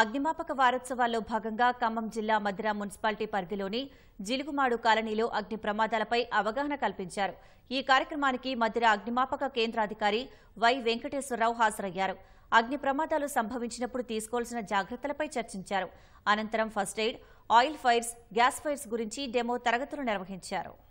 అగ్నిమాపక వారోత్సవాల్లో భాగంగా ఖమ్మం జిల్లా మధిర మున్సిపాలిటీ పరిధిలోని జిలుగుమాడు కాలనీలో అగ్ని ప్రమాదాలపై అవగాహన కల్పించారు ఈ కార్యక్రమానికి మధిర అగ్నిమాపక కేంద్రాధికారి వై వెంకటేశ్వరరావు హాజరయ్యారు అగ్ని ప్రమాదాలు సంభవించినప్పుడు తీసుకోవాల్సిన జాగ్రత్తలపై చర్చించారు అనంతరం first aid oil fires gas fires గురించి డెమో తరగతులు నిర్వహించారు